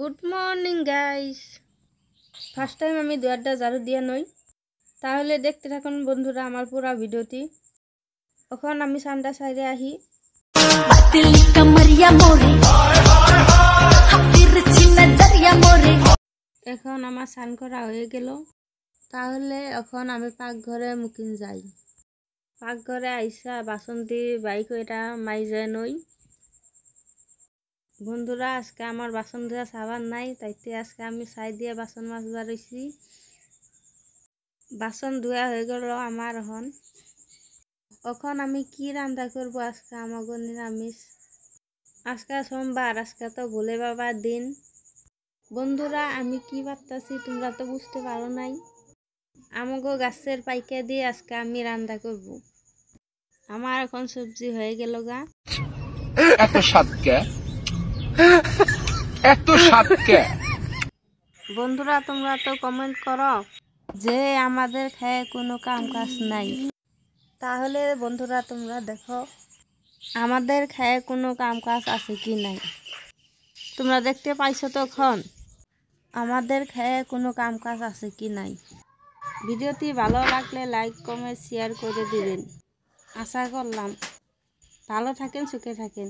good morning guys first time আমি দুয়ারটা জারু দিয়া নই তাহলে দেখতে থাকুন বন্ধুরা আমার পুরা ভিডিওটি এখন আমি সান্ডা সাইডে আহি এখন আমার সান করা হয়ে গেল তাহলে আমি পাকঘরে মুকিন যাই পাকঘরে আইসা বাসন্তী বাইক এটা যায় নই বন্ধুরা আজকে আমার বাসন ধোয়া সাবান নাই তাইতে আজকে আমি ছাই দিয়ে বাসন মাজবার রয়েছি বাসন ধোয়া হয়ে গেল আমার এখন এখন আমি কি রান্না করব আজকে আমাগো নিরামিষ আজকে সোমবার আজকে তো ভোলে বাবার দিন বন্ধুরা আমি কি ভাবতেছি তোমরা তো বুঝতে পারো নাই আমাগো গাছের পাইকা দিয়ে আজকে আমি রান্না করব আমার এখন সবজি হয়ে গেল গা এত স্বাদ এত সাতকে বন্ধুরা তোমরা তো কমেন্ট করো যে আমাদের খেয়ে কোনো কাম কাজ নাই তাহলে বন্ধুরা তোমরা দেখো আমাদের খেয়ে কোনো কাম কাজ আছে কি নাই তোমরা দেখতে পাইছো তো এখন আমাদের খেয়ে কোনো কাম কাজ আছে কি নাই ভিডিওটি ভালো লাগলে লাইক কমেন্ট শেয়ার করে দিবেন আশা করলাম ভালো থাকেন সুখে থাকেন